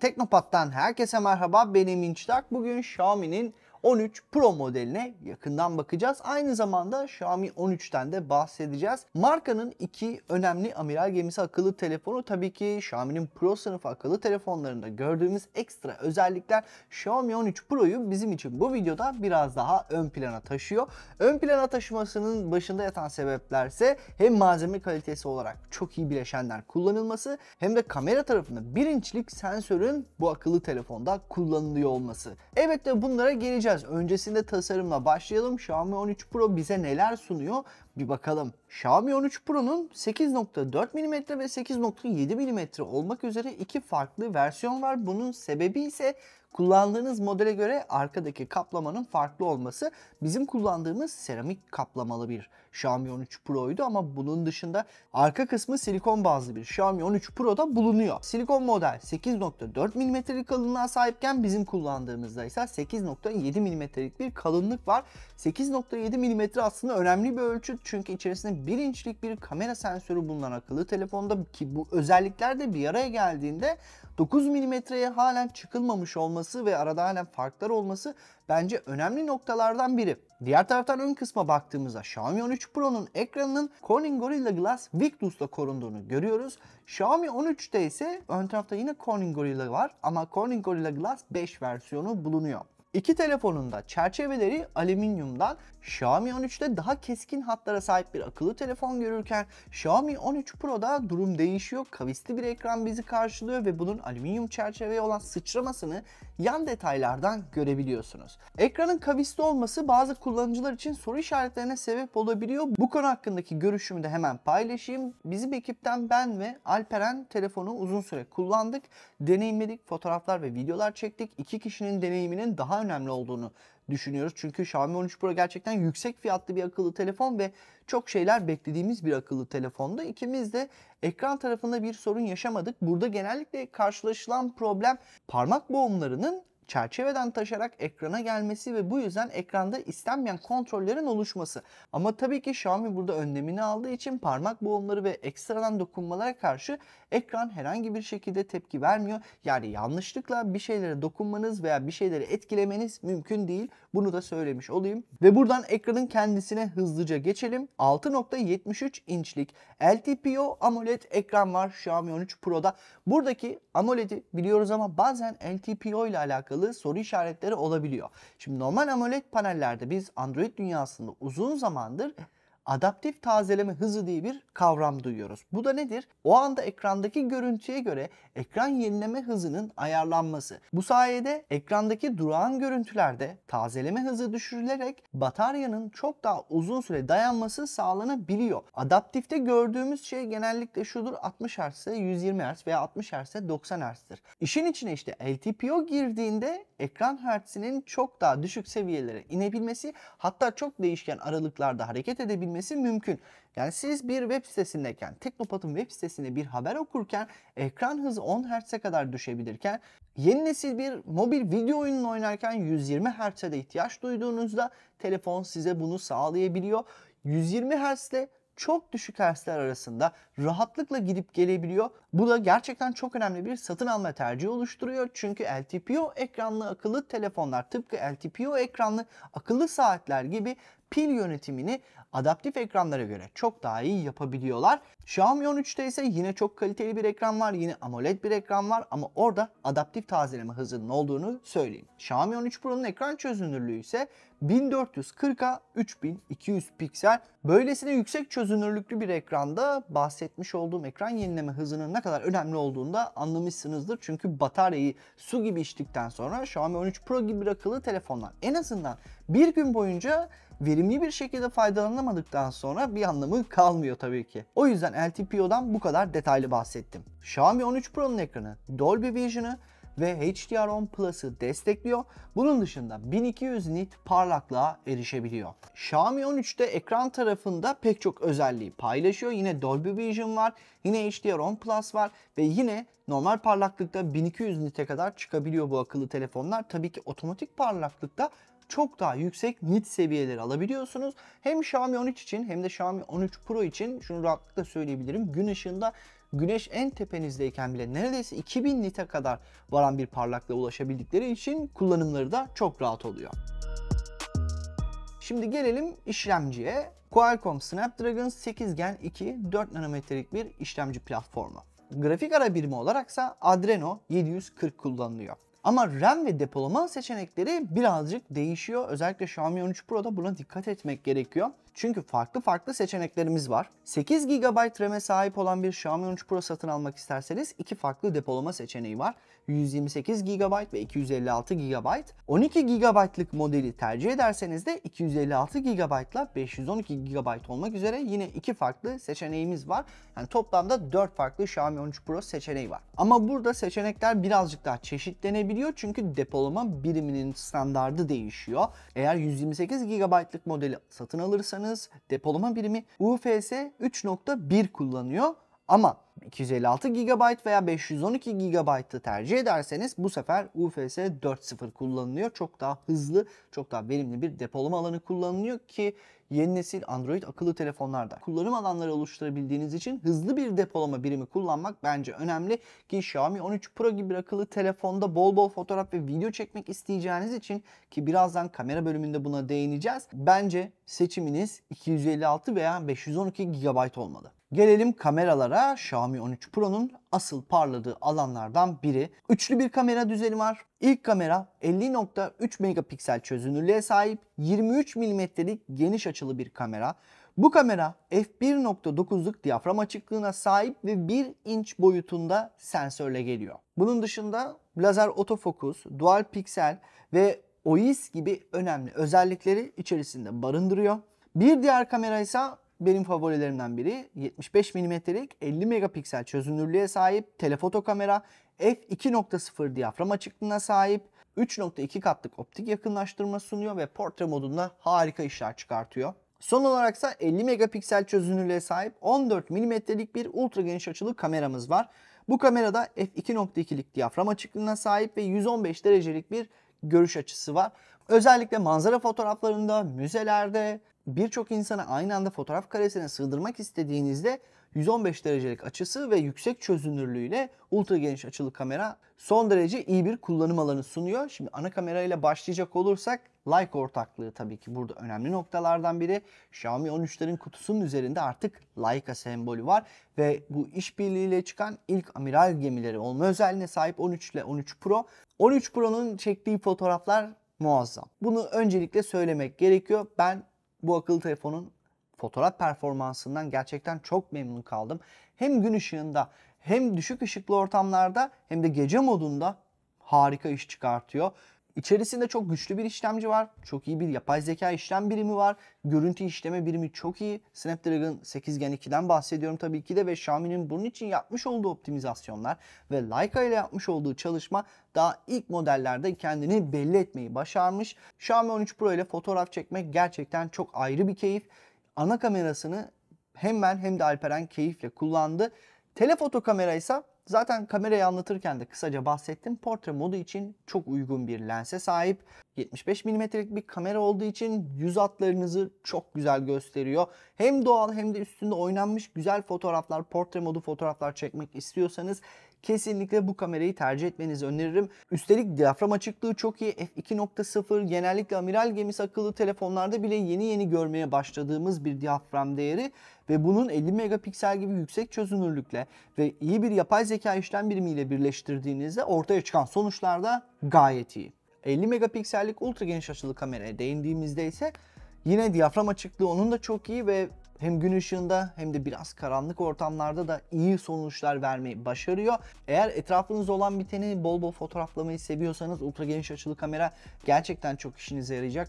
Teknopat'tan herkese merhaba. Benim İnçlak. Bugün Xiaomi'nin 13 Pro modeline yakından bakacağız. Aynı zamanda Xiaomi 13'ten de bahsedeceğiz. Markanın iki önemli amiral gemisi akıllı telefonu tabii ki Xiaomi'nin Pro sınıf akıllı telefonlarında gördüğümüz ekstra özellikler Xiaomi 13 Pro'yu bizim için bu videoda biraz daha ön plana taşıyor. Ön plana taşımasının başında yatan sebeplerse hem malzeme kalitesi olarak çok iyi bileşenler kullanılması hem de kamera tarafında bir inçlik sensörün bu akıllı telefonda kullanılıyor olması. Evet de bunlara geleceğiz değineceğiz. Öncesinde tasarımla başlayalım. Xiaomi 13 Pro bize neler sunuyor? Bir bakalım. Xiaomi 13 Pro'nun 8.4 mm ve 8.7 mm olmak üzere iki farklı versiyon var. Bunun sebebi ise Kullandığınız modele göre arkadaki kaplamanın farklı olması bizim kullandığımız seramik kaplamalı bir Xiaomi 13 Pro'ydu ama bunun dışında arka kısmı silikon bazlı bir Xiaomi 13 Pro'da bulunuyor. Silikon model 8.4 milimetrelik kalınlığa sahipken bizim kullandığımızda ise 8.7 milimetrelik bir kalınlık var. 8.7 milimetre aslında önemli bir ölçüt çünkü içerisinde 1 inçlik bir kamera sensörü bulunan akıllı telefonda ki bu özellikler de bir araya geldiğinde 9 milimetreye halen çıkılmamış olması ve arada halen farklar olması bence önemli noktalardan biri. Diğer taraftan ön kısma baktığımızda Xiaomi 13 Pro'nun ekranının Corning Gorilla Glass Victus'la korunduğunu görüyoruz. Xiaomi 13'te ise ön tarafta yine Corning Gorilla var ama Corning Gorilla Glass 5 versiyonu bulunuyor. İki telefonunda çerçeveleri alüminyumdan Xiaomi 13'te daha keskin hatlara sahip bir akıllı telefon görürken Xiaomi 13 Pro'da durum değişiyor. Kavisli bir ekran bizi karşılıyor ve bunun alüminyum çerçeveye olan sıçramasını yan detaylardan görebiliyorsunuz. Ekranın kavisli olması bazı kullanıcılar için soru işaretlerine sebep olabiliyor. Bu konu hakkındaki görüşümü de hemen paylaşayım. Bizim ekipten ben ve Alperen telefonu uzun süre kullandık. Deneyimledik, fotoğraflar ve videolar çektik. İki kişinin deneyiminin daha önemli olduğunu düşünüyoruz. Çünkü Xiaomi 13 Pro gerçekten yüksek fiyatlı bir akıllı telefon ve çok şeyler beklediğimiz bir akıllı telefondu. İkimiz de ekran tarafında bir sorun yaşamadık. Burada genellikle karşılaşılan problem parmak boğumlarının çerçeveden taşarak ekrana gelmesi ve bu yüzden ekranda istenmeyen kontrollerin oluşması. Ama tabii ki Xiaomi burada önlemini aldığı için parmak boğumları ve ekstradan dokunmalara karşı ekran herhangi bir şekilde tepki vermiyor. Yani yanlışlıkla bir şeylere dokunmanız veya bir şeyleri etkilemeniz mümkün değil. Bunu da söylemiş olayım. Ve buradan ekranın kendisine hızlıca geçelim. 6.73 inçlik LTPO AMOLED ekran var Xiaomi 13 Pro'da. Buradaki AMOLED'i biliyoruz ama bazen LTPO ile alakalı alakalı soru işaretleri olabiliyor. Şimdi normal AMOLED panellerde biz Android dünyasında uzun zamandır adaptif tazeleme hızı diye bir kavram duyuyoruz. Bu da nedir? O anda ekrandaki görüntüye göre ekran yenileme hızının ayarlanması. Bu sayede ekrandaki durağan görüntülerde tazeleme hızı düşürülerek bataryanın çok daha uzun süre dayanması sağlanabiliyor. Adaptifte gördüğümüz şey genellikle şudur 60 Hz'e 120 Hz veya 60 Hz'e 90 Hz'dir. İşin içine işte LTPO girdiğinde ekran hertzinin çok daha düşük seviyelere inebilmesi hatta çok değişken aralıklarda hareket edebilmesi mümkün. Yani siz bir web sitesindeyken, Teknopat'ın web sitesinde bir haber okurken ekran hızı 10 Hz'e kadar düşebilirken yeni nesil bir mobil video oyununu oynarken 120 Hz'e de ihtiyaç duyduğunuzda telefon size bunu sağlayabiliyor. 120 Hz ile çok düşük hersler arasında rahatlıkla gidip gelebiliyor. Bu da gerçekten çok önemli bir satın alma tercihi oluşturuyor. Çünkü LTPO ekranlı akıllı telefonlar tıpkı LTPO ekranlı akıllı saatler gibi pil yönetimini adaptif ekranlara göre çok daha iyi yapabiliyorlar. Xiaomi 13'te ise yine çok kaliteli bir ekran var. Yine AMOLED bir ekran var ama orada adaptif tazeleme hızının olduğunu söyleyeyim. Xiaomi 13 Pro'nun ekran çözünürlüğü ise 1440'a 3200 piksel. Böylesine yüksek çözünürlüklü bir ekranda bahsetmiş olduğum ekran yenileme hızının ne kadar önemli olduğunu da anlamışsınızdır. Çünkü bataryayı su gibi içtikten sonra Xiaomi 13 Pro gibi akıllı telefonlar en azından bir gün boyunca verimli bir şekilde faydalanamayacak kullanamadıktan sonra bir anlamı kalmıyor tabii ki. O yüzden LTPO'dan bu kadar detaylı bahsettim. Xiaomi 13 Pro'nun ekranı Dolby Vision'ı ve HDR10 Plus'ı destekliyor. Bunun dışında 1200 nit parlaklığa erişebiliyor. Xiaomi 13'te ekran tarafında pek çok özelliği paylaşıyor. Yine Dolby Vision var, yine HDR10 Plus var ve yine normal parlaklıkta 1200 nite kadar çıkabiliyor bu akıllı telefonlar. Tabii ki otomatik parlaklıkta çok daha yüksek nit seviyeleri alabiliyorsunuz. Hem Xiaomi 13 için hem de Xiaomi 13 Pro için şunu rahatlıkla söyleyebilirim. Gün ışığında güneş en tepenizdeyken bile neredeyse 2000 nite kadar varan bir parlaklığa ulaşabildikleri için kullanımları da çok rahat oluyor. Şimdi gelelim işlemciye. Qualcomm Snapdragon 8 Gen 2 4 nanometrelik bir işlemci platformu. Grafik ara birimi olaraksa Adreno 740 kullanılıyor. Ama RAM ve depolama seçenekleri birazcık değişiyor. Özellikle Xiaomi 13 Pro'da buna dikkat etmek gerekiyor. Çünkü farklı farklı seçeneklerimiz var. 8 GB RAM'e sahip olan bir Xiaomi 13 Pro satın almak isterseniz iki farklı depolama seçeneği var. 128 GB ve 256 GB. 12 GB'lık modeli tercih ederseniz de 256 GB ile 512 GB olmak üzere yine iki farklı seçeneğimiz var. Yani toplamda 4 farklı Xiaomi 13 Pro seçeneği var. Ama burada seçenekler birazcık daha çeşitlenebiliyor çünkü depolama biriminin standardı değişiyor. Eğer 128 GB'lık modeli satın alırsanız kullandığınız depolama birimi UFS 3.1 kullanıyor. Ama 256 GB veya 512 GB'ı tercih ederseniz bu sefer UFS 4.0 kullanılıyor. Çok daha hızlı, çok daha verimli bir depolama alanı kullanılıyor ki yeni nesil Android akıllı telefonlarda kullanım alanları oluşturabildiğiniz için hızlı bir depolama birimi kullanmak bence önemli ki Xiaomi 13 Pro gibi bir akıllı telefonda bol bol fotoğraf ve video çekmek isteyeceğiniz için ki birazdan kamera bölümünde buna değineceğiz. Bence seçiminiz 256 veya 512 GB olmalı. Gelelim kameralara. Xiaomi 13 Pro'nun asıl parladığı alanlardan biri. Üçlü bir kamera düzeni var. İlk kamera 50.3 megapiksel çözünürlüğe sahip 23 milimetrelik geniş açılı bir kamera. Bu kamera f1.9'luk diyafram açıklığına sahip ve 1 inç boyutunda sensörle geliyor. Bunun dışında lazer otofokus, dual piksel ve OIS gibi önemli özellikleri içerisinde barındırıyor. Bir diğer kamera ise benim favorilerimden biri 75 milimetrelik 50 megapiksel çözünürlüğe sahip telefoto kamera, f2.0 diyafram açıklığına sahip, 3.2 katlık optik yakınlaştırma sunuyor ve portre modunda harika işler çıkartıyor. Son olarak ise 50 megapiksel çözünürlüğe sahip 14 milimetrelik bir ultra geniş açılı kameramız var. Bu kamerada f2.2'lik diyafram açıklığına sahip ve 115 derecelik bir görüş açısı var. Özellikle manzara fotoğraflarında, müzelerde, birçok insana aynı anda fotoğraf karesine sığdırmak istediğinizde 115 derecelik açısı ve yüksek çözünürlüğüyle ultra geniş açılı kamera son derece iyi bir kullanım alanı sunuyor. Şimdi ana kamerayla başlayacak olursak Leica ortaklığı tabii ki burada önemli noktalardan biri. Xiaomi 13'lerin kutusunun üzerinde artık Leica sembolü var ve bu işbirliğiyle çıkan ilk amiral gemileri olma özelliğine sahip 13 ile 13 Pro. 13 Pro'nun çektiği fotoğraflar muazzam. Bunu öncelikle söylemek gerekiyor. Ben bu akıllı telefonun fotoğraf performansından gerçekten çok memnun kaldım. Hem gün ışığında hem düşük ışıklı ortamlarda hem de gece modunda harika iş çıkartıyor. İçerisinde çok güçlü bir işlemci var. Çok iyi bir yapay zeka işlem birimi var. Görüntü işleme birimi çok iyi. Snapdragon 8 Gen 2'den bahsediyorum tabii ki de ve Xiaomi'nin bunun için yapmış olduğu optimizasyonlar ve Leica ile yapmış olduğu çalışma daha ilk modellerde kendini belli etmeyi başarmış. Xiaomi 13 Pro ile fotoğraf çekmek gerçekten çok ayrı bir keyif. Ana kamerasını hem ben hem de Alperen keyifle kullandı. Telefoto kamera ise Zaten kamerayı anlatırken de kısaca bahsettim. Portre modu için çok uygun bir lense sahip. 75 mm'lik bir kamera olduğu için yüz hatlarınızı çok güzel gösteriyor. Hem doğal hem de üstünde oynanmış güzel fotoğraflar, portre modu fotoğraflar çekmek istiyorsanız kesinlikle bu kamerayı tercih etmenizi öneririm. Üstelik diyafram açıklığı çok iyi. F2.0 genellikle amiral gemisi akıllı telefonlarda bile yeni yeni görmeye başladığımız bir diyafram değeri ve bunun 50 megapiksel gibi yüksek çözünürlükle ve iyi bir yapay zeka işlem birimiyle birleştirdiğinizde ortaya çıkan sonuçlarda gayet iyi. 50 megapiksellik ultra geniş açılı kameraya değindiğimizde ise Yine diyafram açıklığı onun da çok iyi ve hem gün ışığında hem de biraz karanlık ortamlarda da iyi sonuçlar vermeyi başarıyor. Eğer etrafınız olan biteni bol bol fotoğraflamayı seviyorsanız ultra geniş açılı kamera gerçekten çok işinize yarayacak.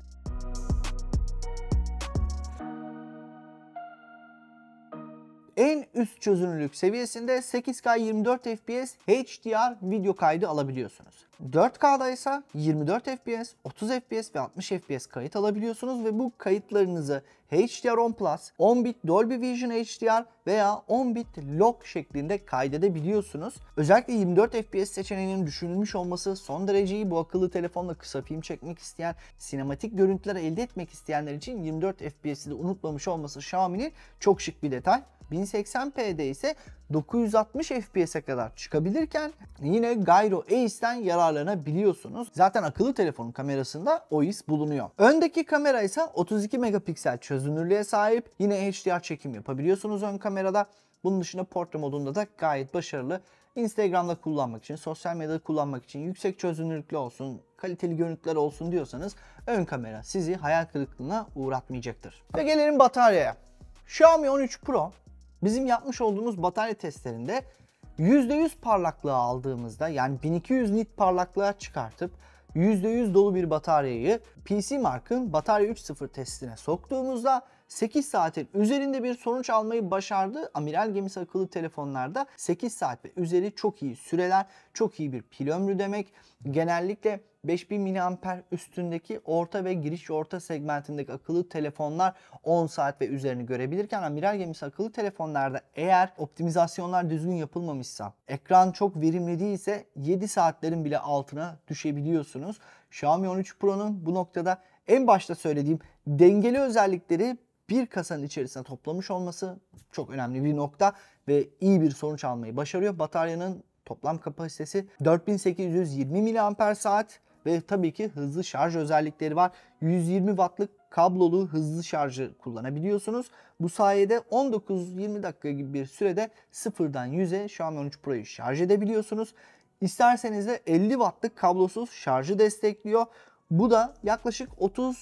en üst çözünürlük seviyesinde 8K 24 FPS HDR video kaydı alabiliyorsunuz. 4K'da ise 24 FPS, 30 FPS ve 60 FPS kayıt alabiliyorsunuz ve bu kayıtlarınızı HDR10 Plus, 10 bit Dolby Vision HDR veya 10 bit log şeklinde kaydedebiliyorsunuz. Özellikle 24 FPS seçeneğinin düşünülmüş olması son derece iyi. Bu akıllı telefonla kısa film çekmek isteyen, sinematik görüntüler elde etmek isteyenler için 24 FPS'i de unutmamış olması Xiaomi'nin çok şık bir detay. 1080p'de ise 960 FPS'e kadar çıkabilirken yine Gyro Ace'den yararlanabiliyorsunuz. Zaten akıllı telefonun kamerasında OIS bulunuyor. Öndeki kamera ise 32 megapiksel çözünürlüğe sahip. Yine HDR çekim yapabiliyorsunuz ön kamerada. Bunun dışında portre modunda da gayet başarılı. Instagram'da kullanmak için, sosyal medyada kullanmak için yüksek çözünürlüklü olsun, kaliteli görüntüler olsun diyorsanız ön kamera sizi hayal kırıklığına uğratmayacaktır. Ve gelelim bataryaya. Xiaomi 13 Pro Bizim yapmış olduğumuz batarya testlerinde %100 parlaklığı aldığımızda yani 1200 nit parlaklığa çıkartıp %100 dolu bir bataryayı PC Mark'ın batarya 3.0 testine soktuğumuzda 8 saatin üzerinde bir sonuç almayı başardı. Amiral gemisi akıllı telefonlarda 8 saat ve üzeri çok iyi süreler, çok iyi bir pil ömrü demek. Genellikle 5000 mAh üstündeki orta ve giriş orta segmentindeki akıllı telefonlar 10 saat ve üzerini görebilirken amiral gemisi akıllı telefonlarda eğer optimizasyonlar düzgün yapılmamışsa, ekran çok verimli değilse 7 saatlerin bile altına düşebiliyorsunuz. Xiaomi 13 Pro'nun bu noktada en başta söylediğim dengeli özellikleri bir kasanın içerisine toplamış olması çok önemli bir nokta ve iyi bir sonuç almayı başarıyor. Bataryanın toplam kapasitesi 4820 mAh ve tabii ki hızlı şarj özellikleri var. 120 wattlık kablolu hızlı şarjı kullanabiliyorsunuz. Bu sayede 19-20 dakika gibi bir sürede sıfırdan 100'e Xiaomi 13 Pro'yu şarj edebiliyorsunuz. İsterseniz de 50 wattlık kablosuz şarjı destekliyor. Bu da yaklaşık 30-40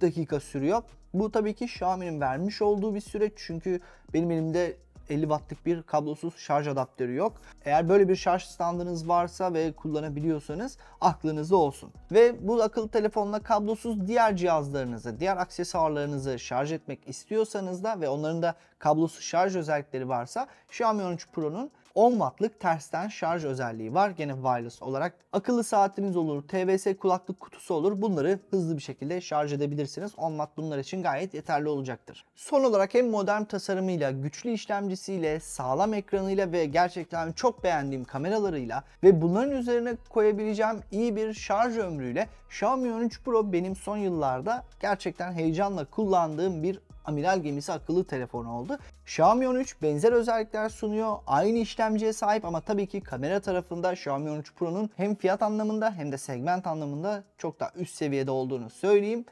dakika sürüyor. Bu tabii ki Xiaomi'nin vermiş olduğu bir süreç çünkü benim elimde 50 wattlık bir kablosuz şarj adaptörü yok. Eğer böyle bir şarj standınız varsa ve kullanabiliyorsanız aklınızda olsun. Ve bu akıllı telefonla kablosuz diğer cihazlarınızı, diğer aksesuarlarınızı şarj etmek istiyorsanız da ve onların da kablosuz şarj özellikleri varsa Xiaomi 13 Pro'nun 10 wattlık tersten şarj özelliği var. Gene wireless olarak. Akıllı saatiniz olur, TVS kulaklık kutusu olur. Bunları hızlı bir şekilde şarj edebilirsiniz. 10 watt bunlar için gayet yeterli olacaktır. Son olarak hem modern tasarımıyla, güçlü işlemcisiyle, sağlam ekranıyla ve gerçekten çok beğendiğim kameralarıyla ve bunların üzerine koyabileceğim iyi bir şarj ömrüyle Xiaomi 13 Pro benim son yıllarda gerçekten heyecanla kullandığım bir amiral gemisi akıllı telefonu oldu. Xiaomi 13 benzer özellikler sunuyor. Aynı işlemciye sahip ama tabii ki kamera tarafında Xiaomi 13 Pro'nun hem fiyat anlamında hem de segment anlamında çok daha üst seviyede olduğunu söyleyeyim.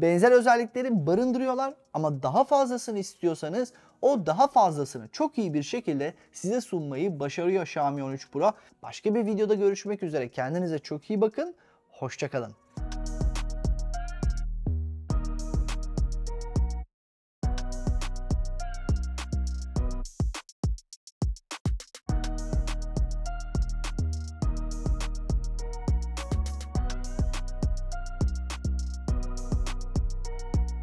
Benzer özellikleri barındırıyorlar ama daha fazlasını istiyorsanız o daha fazlasını çok iyi bir şekilde size sunmayı başarıyor Xiaomi 13 Pro. Başka bir videoda görüşmek üzere. Kendinize çok iyi bakın. Hoşçakalın.